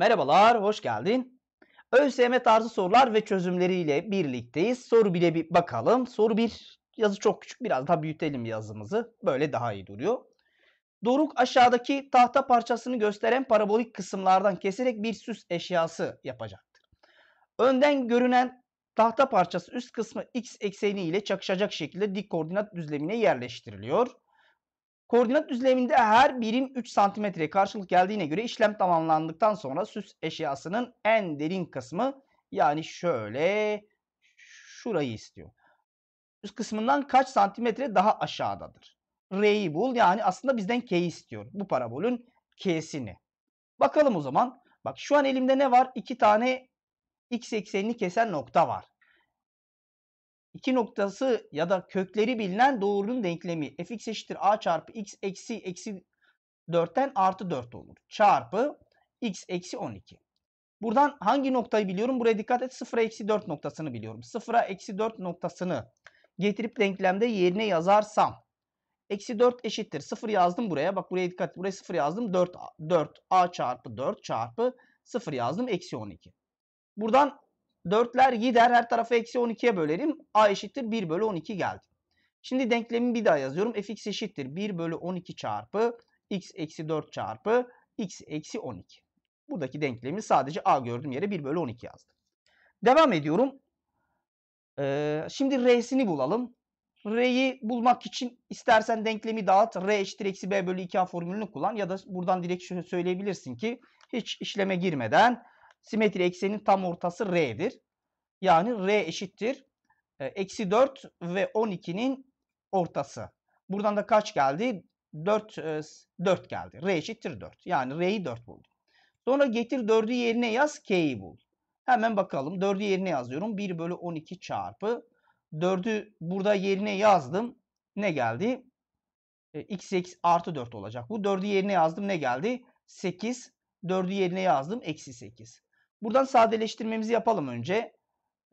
Merhabalar, hoş geldin. ÖSYM tarzı sorular ve çözümleriyle birlikteyiz. Soru bile bir bakalım. Soru 1 yazı çok küçük. Biraz daha büyütelim yazımızı. Böyle daha iyi duruyor. Doruk aşağıdaki tahta parçasını gösteren parabolik kısımlardan keserek bir süs eşyası yapacaktır. Önden görünen tahta parçası üst kısmı x ekseni ile çakışacak şekilde dik koordinat düzlemine yerleştiriliyor. Koordinat düzleminde her birim 3 santimetre karşılık geldiğine göre işlem tamamlandıktan sonra süs eşyasının en derin kısmı yani şöyle şurayı istiyor. Üst kısmından kaç santimetre daha aşağıdadır? R'yi bul yani aslında bizden K'yi istiyor. Bu parabolün K'sini. Bakalım o zaman. Bak şu an elimde ne var? İki tane x eksenini kesen nokta var iki noktası ya da kökleri bilinen doğrunun denklemi fx eşittir a çarpı x eksi eksi 4'ten artı 4 olur. Çarpı x eksi 12. Buradan hangi noktayı biliyorum? Buraya dikkat et 0'a eksi 4 noktasını biliyorum. 0'a eksi 4 noktasını getirip denklemde yerine yazarsam eksi 4 eşittir. 0 yazdım buraya. Bak buraya dikkat et. Buraya 0 yazdım. 4, 4 a çarpı 4 çarpı 0 yazdım. Eksi 12. Buradan 4'ler gider her tarafı eksi 12'ye bölerim. A eşittir 1 bölü 12 geldi. Şimdi denklemi bir daha yazıyorum. fx eşittir 1 bölü 12 çarpı x eksi 4 çarpı x eksi 12. Buradaki denklemi sadece a gördüğüm yere 1 bölü 12 yazdım. Devam ediyorum. Ee, şimdi r'sini bulalım. R'yi bulmak için istersen denklemi dağıt. R eşittir eksi b bölü 2a formülünü kullan. Ya da buradan direkt şöyle söyleyebilirsin ki hiç işleme girmeden simetri ekseninin tam ortası R'dir. Yani R eşittir. E, eksi 4 ve 12'nin ortası. Buradan da kaç geldi? 4, 4 e, geldi. R eşittir 4. Yani R'yi 4 buldum. Sonra getir 4'ü yerine yaz. K'yi bul. Hemen bakalım. 4'ü yerine yazıyorum. 1 bölü 12 çarpı. 4'ü burada yerine yazdım. Ne geldi? E, x, x artı 4 olacak. Bu 4'ü yerine yazdım. Ne geldi? 8. 4'ü yerine yazdım. Eksi 8. Buradan sadeleştirmemizi yapalım önce.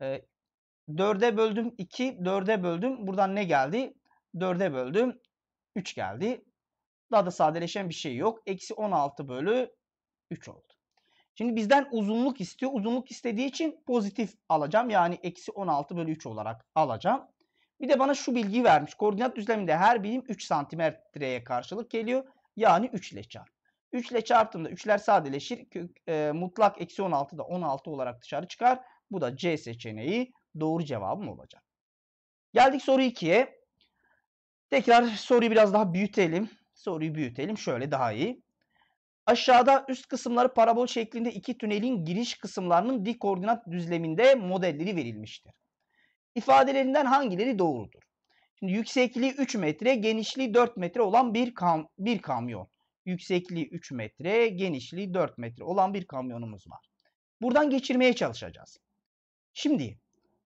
4'e ee, böldüm 2, 4'e böldüm. Buradan ne geldi? 4'e böldüm 3 geldi. Daha da sadeleşen bir şey yok. Eksi 16 bölü 3 oldu. Şimdi bizden uzunluk istiyor. Uzunluk istediği için pozitif alacağım. Yani eksi 16 bölü 3 olarak alacağım. Bir de bana şu bilgiyi vermiş. Koordinat düzleminde her birim 3 santimetreye karşılık geliyor. Yani 3 ile çarp. 3 ile çarptığımda 3'ler sadeleşir. E, mutlak eksi 16 da 16 olarak dışarı çıkar. Bu da C seçeneği doğru cevabım olacak. Geldik soru 2'ye. Tekrar soruyu biraz daha büyütelim. Soruyu büyütelim. Şöyle daha iyi. Aşağıda üst kısımları parabol şeklinde iki tünelin giriş kısımlarının dik koordinat düzleminde modelleri verilmiştir. İfadelerinden hangileri doğrudur? Şimdi yüksekliği 3 metre, genişliği 4 metre olan bir, kam bir kamyon yüksekliği 3 metre, genişliği 4 metre olan bir kamyonumuz var. Buradan geçirmeye çalışacağız. Şimdi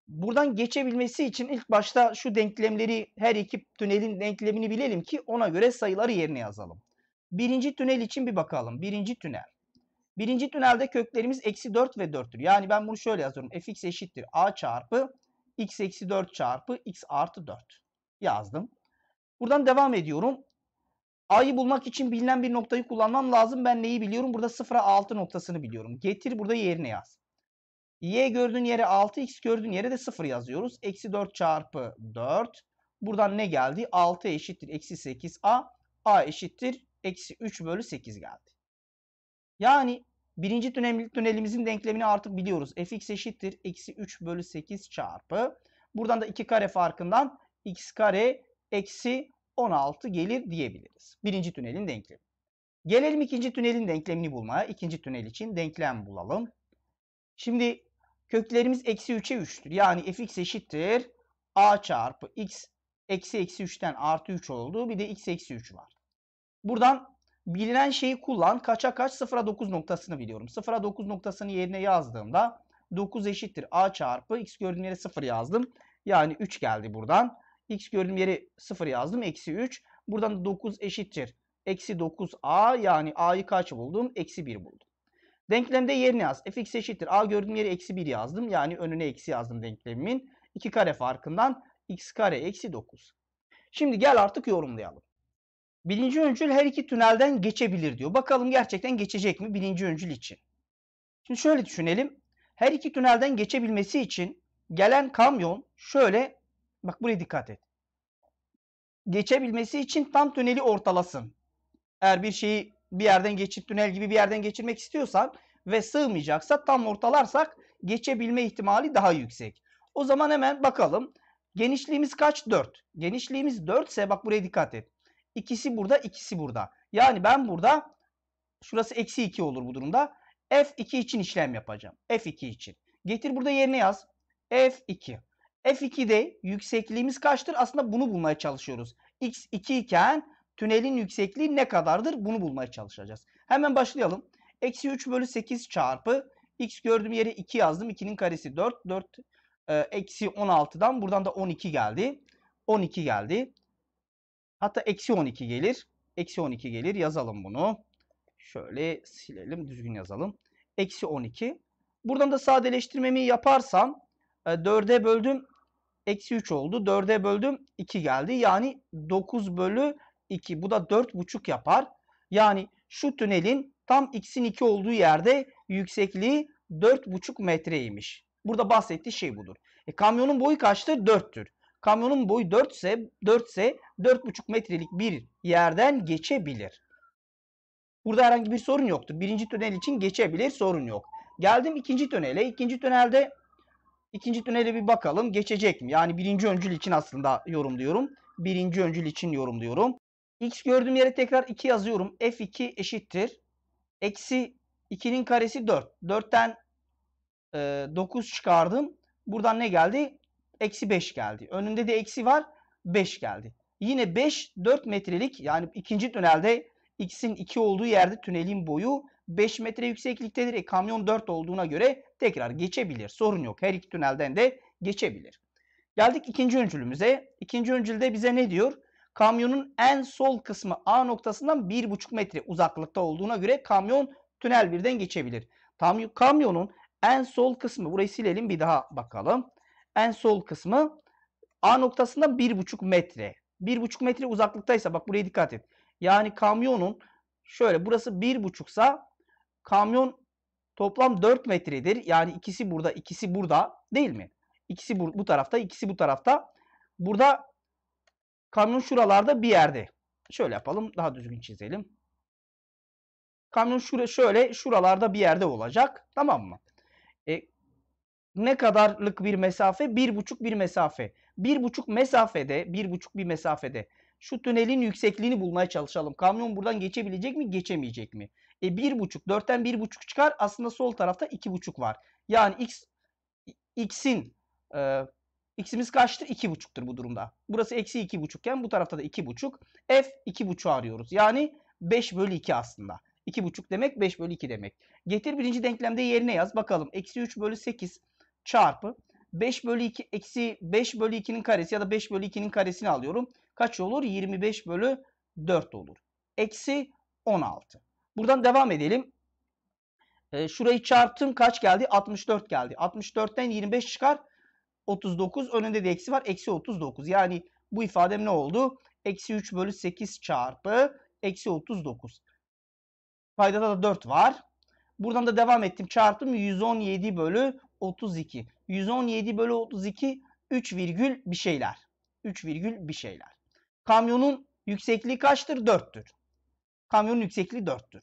buradan geçebilmesi için ilk başta şu denklemleri her iki tünelin denklemini bilelim ki ona göre sayıları yerine yazalım. Birinci tünel için bir bakalım. Birinci tünel. Birinci tünelde köklerimiz eksi 4 ve 4'tür. Yani ben bunu şöyle yazıyorum. fx eşittir a çarpı x eksi 4 çarpı x artı 4 yazdım. Buradan devam ediyorum. A'yı bulmak için bilinen bir noktayı kullanmam lazım. Ben neyi biliyorum? Burada 0'a 6 noktasını biliyorum. Getir burada yerine yaz. Y gördüğün yere 6, X gördüğün yere de 0 yazıyoruz. Eksi 4 çarpı 4. Buradan ne geldi? 6 eşittir. Eksi 8 A. A eşittir. Eksi 3 bölü 8 geldi. Yani birinci tünel, tünelimizin denklemini artık biliyoruz. Fx eşittir. Eksi 3 bölü 8 çarpı. Buradan da 2 kare farkından x kare eksi 16 gelir diyebiliriz. Birinci tünelin denklemi. Gelelim ikinci tünelin denklemini bulmaya. İkinci tünel için denklem bulalım. Şimdi köklerimiz eksi 3'e 3'tür. Yani fx eşittir a çarpı x eksi eksi 3'ten artı 3 olduğu Bir de x eksi 3 var. Buradan bilinen şeyi kullan. Kaça kaç? 0'a 9 noktasını biliyorum. 0'a 9 noktasını yerine yazdığımda 9 eşittir a çarpı x gördüğüm yere 0 yazdım. Yani 3 geldi buradan x gördüğüm yeri 0 yazdım. Eksi 3. Buradan da 9 eşittir. Eksi 9a yani a'yı kaç buldum? Eksi 1 buldum. Denklemde yerini yaz. fx eşittir. a gördüğüm yeri eksi 1 yazdım. Yani önüne eksi yazdım denklemimin. 2 kare farkından x kare eksi 9. Şimdi gel artık yorumlayalım. Birinci öncül her iki tünelden geçebilir diyor. Bakalım gerçekten geçecek mi birinci öncül için? Şimdi şöyle düşünelim. Her iki tünelden geçebilmesi için gelen kamyon şöyle Bak buraya dikkat et. Geçebilmesi için tam tüneli ortalasın. Eğer bir şeyi bir yerden geçip tünel gibi bir yerden geçirmek istiyorsan ve sığmayacaksa tam ortalarsak geçebilme ihtimali daha yüksek. O zaman hemen bakalım. Genişliğimiz kaç? 4. Genişliğimiz 4 ise bak buraya dikkat et. İkisi burada, ikisi burada. Yani ben burada şurası eksi 2 olur bu durumda. F2 için işlem yapacağım. F2 için. Getir burada yerine yaz. F2. F2'de yüksekliğimiz kaçtır? Aslında bunu bulmaya çalışıyoruz. X2 iken tünelin yüksekliği ne kadardır? Bunu bulmaya çalışacağız. Hemen başlayalım. Eksi 3 bölü 8 çarpı x gördüğüm yere 2 yazdım. 2'nin karesi 4. 4 e, eksi 16'dan buradan da 12 geldi. 12 geldi. Hatta eksi 12 gelir. Eksi 12 gelir. Yazalım bunu. Şöyle silelim. Düzgün yazalım. Eksi 12. Buradan da sadeleştirmemi yaparsam 4'e böldüm eksi 3 oldu. 4'e böldüm 2 geldi. Yani 9 bölü 2. Bu da 4,5 yapar. Yani şu tünelin tam x'in 2 olduğu yerde yüksekliği 4,5 metreymiş. Burada bahsettiği şey budur. E, kamyonun boyu kaçtır? 4'tür. Kamyonun boyu 4 ise 4 ise 4,5 metrelik bir yerden geçebilir. Burada herhangi bir sorun yoktur. Birinci tünel için geçebilir sorun yok. Geldim ikinci tünele. İkinci tünelde İkinci tünele bir bakalım. Geçecek mi? Yani birinci öncül için aslında yorumluyorum. Birinci öncül için yorumluyorum. X gördüğüm yere tekrar 2 yazıyorum. F2 eşittir. Eksi 2'nin karesi 4. 4'ten e, 9 çıkardım. Buradan ne geldi? Eksi 5 geldi. Önünde de eksi var. 5 geldi. Yine 5 4 metrelik yani ikinci tünelde X'in 2 olduğu yerde tünelin boyu 5 metre yüksekliktedir. direkt kamyon 4 olduğuna göre tekrar geçebilir. Sorun yok. Her iki tünelden de geçebilir. Geldik ikinci öncülümüze. İkinci öncülde bize ne diyor? Kamyonun en sol kısmı A noktasından 1,5 metre uzaklıkta olduğuna göre kamyon tünel birden geçebilir. Tam, kamyonun en sol kısmı burayı silelim bir daha bakalım. En sol kısmı A noktasından 1,5 metre. 1,5 metre uzaklıktaysa bak buraya dikkat et. Yani kamyonun şöyle burası 1,5 sa kamyon toplam 4 metredir. Yani ikisi burada, ikisi burada değil mi? İkisi bu, bu tarafta, ikisi bu tarafta. Burada kamyon şuralarda bir yerde. Şöyle yapalım, daha düzgün çizelim. Kamyon şura, şöyle şuralarda bir yerde olacak. Tamam mı? E, ne kadarlık bir mesafe? Bir buçuk bir mesafe. Bir buçuk mesafede, bir buçuk bir mesafede şu tünelin yüksekliğini bulmaya çalışalım. Kamyon buradan geçebilecek mi, geçemeyecek mi? E 1,5. 4'ten 1,5 çıkar. Aslında sol tarafta 2,5 var. Yani x x'in e, x'imiz kaçtır? 2,5'tür bu durumda. Burası eksi 2,5 iken bu tarafta da 2,5. f 2,5'u arıyoruz. Yani 5 bölü 2 aslında. 2,5 demek 5 bölü 2 demek. Getir birinci denklemde yerine yaz. Bakalım eksi 3 bölü 8 çarpı 5 bölü 2 eksi 5 bölü 2'nin karesi ya da 5 bölü 2'nin karesini alıyorum. Kaç olur? 25 bölü 4 olur. Eksi 16. Buradan devam edelim. E, şurayı çarptım kaç geldi? 64 geldi. 64'ten 25 çıkar. 39 önünde de eksi var. Eksi 39. Yani bu ifadem ne oldu? Eksi 3 bölü 8 çarpı eksi 39. Paydada da 4 var. Buradan da devam ettim. Çarptım 117 bölü 32. 117 bölü 32 3 virgül bir şeyler. 3 virgül bir şeyler. Kamyonun yüksekliği kaçtır? 4'tür. Kamyonun yüksekliği 4'tür.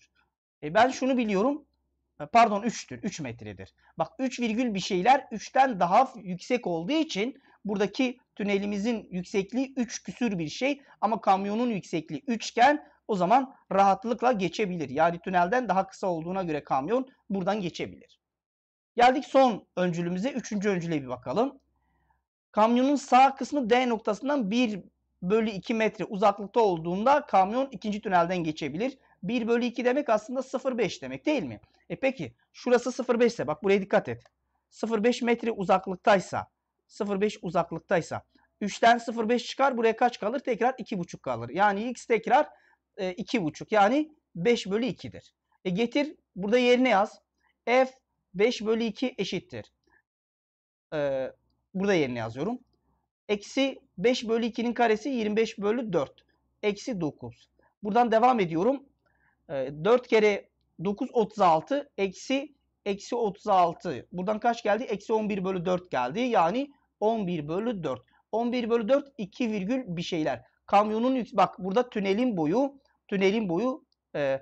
E ben şunu biliyorum. E, pardon 3'tür. 3 metredir. Bak 3 virgül bir şeyler 3'ten daha yüksek olduğu için buradaki tünelimizin yüksekliği 3 küsür bir şey ama kamyonun yüksekliği 3 iken o zaman rahatlıkla geçebilir. Yani tünelden daha kısa olduğuna göre kamyon buradan geçebilir. Geldik son öncülümüze. Üçüncü öncüle bir bakalım. Kamyonun sağ kısmı D noktasından 1 bölü 2 metre uzaklıkta olduğunda kamyon ikinci tünelden geçebilir. 1 bölü 2 demek aslında 0,5 demek değil mi? E peki şurası 0,5 ise bak buraya dikkat et. 0,5 metre uzaklıktaysa 0,5 uzaklıktaysa 3'ten 0,5 çıkar buraya kaç kalır? Tekrar 2,5 kalır. Yani x tekrar e, 2,5 yani 5 bölü 2'dir. E getir burada yerine yaz. F 5 bölü 2 eşittir. E, burada yerine yazıyorum. Eksi 5 bölü 2'nin karesi 25 bölü 4. Eksi 9. Buradan devam ediyorum. 4 ee, kere 9 36 eksi eksi 36. Buradan kaç geldi? Eksi 11 bölü 4 geldi. Yani 11 bölü 4. 11 bölü 4 2 virgül bir şeyler. Kamyonun yük bak burada tünelin boyu tünelin boyu e,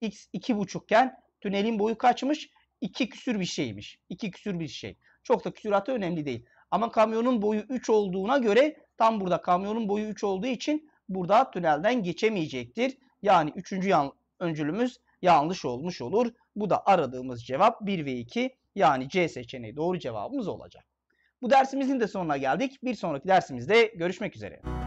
x 2,5 buçukken tünelin boyu kaçmış? 2 küsür bir şeymiş. 2 küsür bir şey. Çok da küsüratı önemli değil. Ama kamyonun boyu 3 olduğuna göre tam burada kamyonun boyu 3 olduğu için burada tünelden geçemeyecektir. Yani 3. Yan, öncülümüz yanlış olmuş olur. Bu da aradığımız cevap 1 ve 2 yani C seçeneği doğru cevabımız olacak. Bu dersimizin de sonuna geldik. Bir sonraki dersimizde görüşmek üzere.